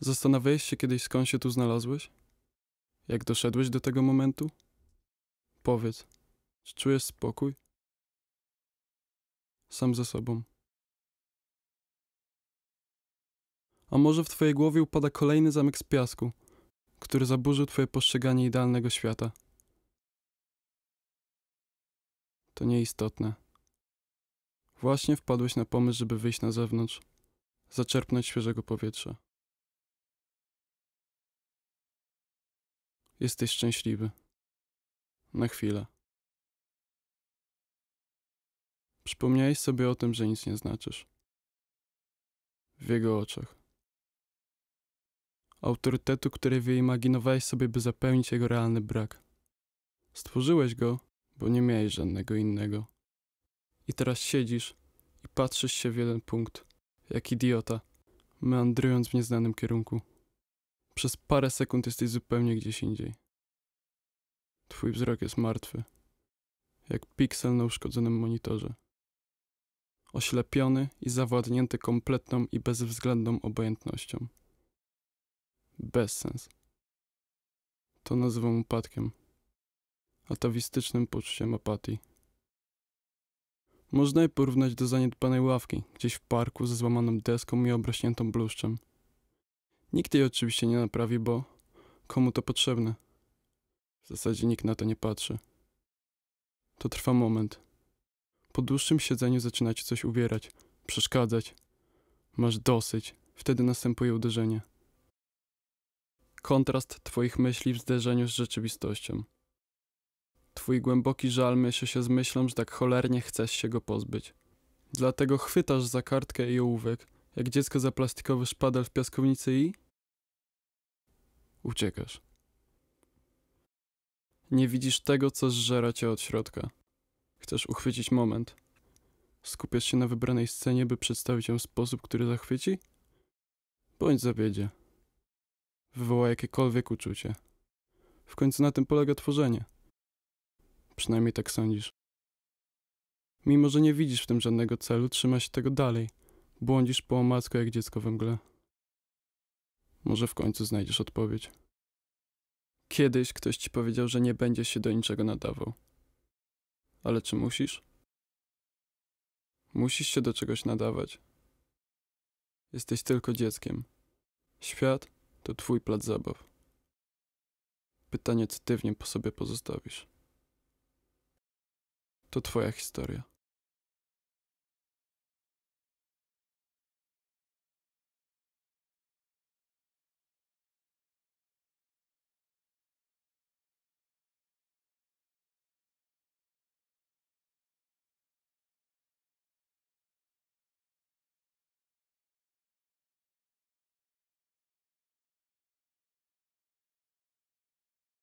Zastanawiałeś się kiedyś, skąd się tu znalazłeś? Jak doszedłeś do tego momentu? Powiedz, czy czujesz spokój? Sam ze sobą. A może w twojej głowie upada kolejny zamek z piasku, który zaburzył twoje postrzeganie idealnego świata? To nieistotne. Właśnie wpadłeś na pomysł, żeby wyjść na zewnątrz, zaczerpnąć świeżego powietrza. Jesteś szczęśliwy. Na chwilę. Przypomniałeś sobie o tym, że nic nie znaczysz. W jego oczach. Autorytetu, który wyimaginowałeś sobie, by zapełnić jego realny brak. Stworzyłeś go, bo nie miałeś żadnego innego. I teraz siedzisz i patrzysz się w jeden punkt, jak idiota, meandrując w nieznanym kierunku. Przez parę sekund jesteś zupełnie gdzieś indziej. Twój wzrok jest martwy, jak piksel na uszkodzonym monitorze. Oślepiony i zawładnięty kompletną i bezwzględną obojętnością. Bezsens. To nazywam upadkiem, atawistycznym poczuciem apatii. Można je porównać do zaniedbanej ławki, gdzieś w parku ze złamaną deską i obraśniętą bluszczem. Nikt jej oczywiście nie naprawi, bo komu to potrzebne? W zasadzie nikt na to nie patrzy. To trwa moment. Po dłuższym siedzeniu zaczyna ci coś uwierać, przeszkadzać. Masz dosyć, wtedy następuje uderzenie. Kontrast twoich myśli w zderzeniu z rzeczywistością. Twój głęboki żal myszy się z myślą, że tak cholernie chcesz się go pozbyć. Dlatego chwytasz za kartkę i ołówek – jak dziecko za plastikowy szpadel w piaskownicy i... Uciekasz. Nie widzisz tego, co zżera cię od środka. Chcesz uchwycić moment. Skupiasz się na wybranej scenie, by przedstawić ją w sposób, który zachwyci? Bądź zawiedzie. Wywoła jakiekolwiek uczucie. W końcu na tym polega tworzenie. Przynajmniej tak sądzisz. Mimo, że nie widzisz w tym żadnego celu, trzyma się tego dalej – Błądzisz po omacku jak dziecko we mgle. Może w końcu znajdziesz odpowiedź. Kiedyś ktoś ci powiedział, że nie będziesz się do niczego nadawał. Ale czy musisz? Musisz się do czegoś nadawać. Jesteś tylko dzieckiem. Świat to twój plac zabaw. Pytanie, co ty w nim po sobie pozostawisz. To twoja historia.